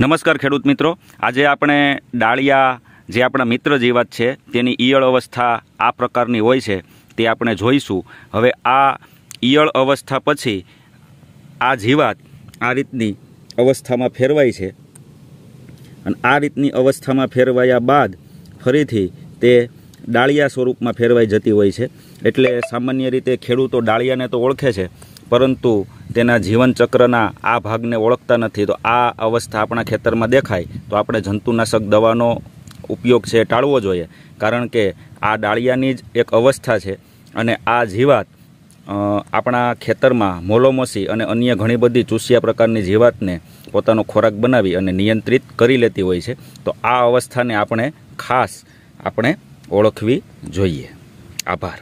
નમસ્કાર ખેડૂત મિત્રો આજે આપણે ડાળિયા જે આપણા મિત્ર જીવાત છે તેની ઈયળ અવસ્થા આ પ્રકારની હોય છે તે આપણે જોઈશું હવે આ ઈયળ અવસ્થા પછી આ જીવાત આ રીતની અવસ્થામાં ફેરવાય છે અને આ રીતની અવસ્થામાં ફેરવાયા બાદ ફરીથી તે ડાળિયા સ્વરૂપમાં ફેરવાઈ જતી હોય છે એટલે સામાન્ય રીતે ખેડૂતો ડાળિયાને તો ઓળખે છે પરંતુ તેના જીવનચક્રના આ ભાગને ઓળખતા નથી તો આ અવસ્થા આપણા ખેતરમાં દેખાય તો આપણે જંતુનાશક દવાનો ઉપયોગ છે ટાળવો જોઈએ કારણ કે આ ડાળિયાની જ એક અવસ્થા છે અને આ જીવાત આપણા ખેતરમાં મોલોમસી અને અન્ય ઘણી બધી ચૂસિયા પ્રકારની જીવાતને પોતાનો ખોરાક બનાવી અને નિયંત્રિત કરી લેતી હોય છે તો આ અવસ્થાને આપણે ખાસ આપણે ઓળખવી જોઈએ આભાર